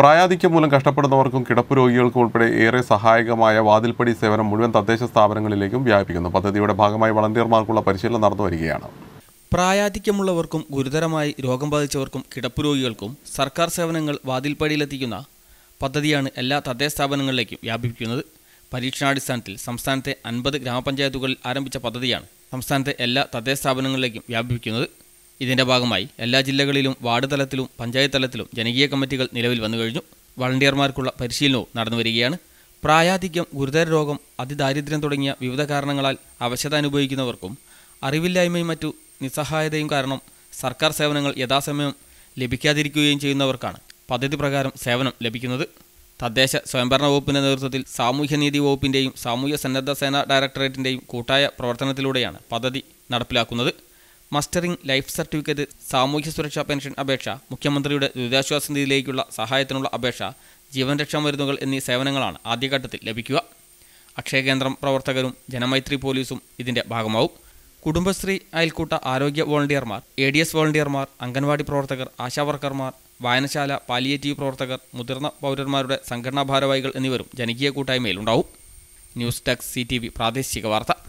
പ്രായാധിക്യം മൂലം കഷ്ടപ്പെടുന്നവർക്കും കിടപ്പ് രോഗികൾക്കും ഉൾപ്പെടെ ഏറെ സഹായകമായ വാതിൽപ്പടി സേവനം മുഴുവൻ തദ്ദേശ സ്ഥാപനങ്ങളിലേക്കും വ്യാപിക്കുന്നു പദ്ധതിയുടെ ഭാഗമായി വളണ്ടിയർമാർക്കുള്ള പരിശീലനം നടന്നുവരികയാണ് പ്രായാധിക്യമുള്ളവർക്കും ഗുരുതരമായി രോഗം ബാധിച്ചവർക്കും കിടപ്പ് രോഗികൾക്കും സർക്കാർ സേവനങ്ങൾ വാതിൽപ്പടിയിലെത്തിക്കുന്ന പദ്ധതിയാണ് എല്ലാ തദ്ദേശ സ്ഥാപനങ്ങളിലേക്കും വ്യാപിപ്പിക്കുന്നത് പരീക്ഷണാടിസ്ഥാനത്തിൽ സംസ്ഥാനത്തെ അൻപത് ഗ്രാമപഞ്ചായത്തുകളിൽ ആരംഭിച്ച പദ്ധതിയാണ് സംസ്ഥാനത്തെ എല്ലാ തദ്ദേശ സ്ഥാപനങ്ങളിലേക്കും വ്യാപിപ്പിക്കുന്നത് ഇതിന്റെ ഭാഗമായി എല്ലാ ജില്ലകളിലും വാർഡ് തലത്തിലും പഞ്ചായത്ത് തലത്തിലും ജനകീയ കമ്മിറ്റികൾ നിലവിൽ വന്നു കഴിഞ്ഞു വളണ്ടിയർമാർക്കുള്ള പരിശീലനവും നടന്നു വരികയാണ് പ്രായാധിക്യം ഗുരുതര രോഗം അതിദാരിദ്ര്യം തുടങ്ങിയ വിവിധ കാരണങ്ങളാൽ അവശത അനുഭവിക്കുന്നവർക്കും അറിവില്ലായ്മയും മറ്റു നിസ്സഹായതയും കാരണം സർക്കാർ സേവനങ്ങൾ യഥാസമയം ലഭിക്കാതിരിക്കുകയും ചെയ്യുന്നവർക്കാണ് പദ്ധതി പ്രകാരം സേവനം ലഭിക്കുന്നത് തദ്ദേശ സ്വയംഭരണ വകുപ്പിൻ്റെ നേതൃത്വത്തിൽ സാമൂഹ്യനീതി വകുപ്പിൻ്റെയും സാമൂഹ്യ സന്നദ്ധ സേനാ ഡയറക്ടറേറ്റിൻ്റെയും കൂട്ടായ പ്രവർത്തനത്തിലൂടെയാണ് പദ്ധതി നടപ്പിലാക്കുന്നത് മസ്റ്ററിംഗ് ലൈഫ് സർട്ടിഫിക്കറ്റ് സാമൂഹ്യ സുരക്ഷാ പെൻഷൻ അപേക്ഷ മുഖ്യമന്ത്രിയുടെ ദുരിതാശ്വാസ നിധിയിലേക്കുള്ള സഹായത്തിനുള്ള അപേക്ഷ ജീവൻ രക്ഷാ മരുന്നുകൾ എന്നീ സേവനങ്ങളാണ് ആദ്യഘട്ടത്തിൽ ലഭിക്കുക അക്ഷയ കേന്ദ്രം പ്രവർത്തകരും ജനമൈത്രി പോലീസും ഇതിന്റെ ഭാഗമാവും കുടുംബശ്രീ അയൽക്കൂട്ട ആരോഗ്യ വോളണ്ടിയർമാർ എ ഡി എസ് വോളണ്ടിയർമാർ അംഗൻവാടി പ്രവർത്തകർ ആശാവർക്കർമാർ വായനശാല പാലിയേറ്റീവ് പ്രവർത്തകർ മുതിർന്ന പൗരന്മാരുടെ സംഘടനാ ഭാരവാഹികൾ എന്നിവരും ജനകീയ കൂട്ടായ്മയിലുണ്ടാവും ന്യൂസ് ഡെസ്ക് സി പ്രാദേശിക വാർത്ത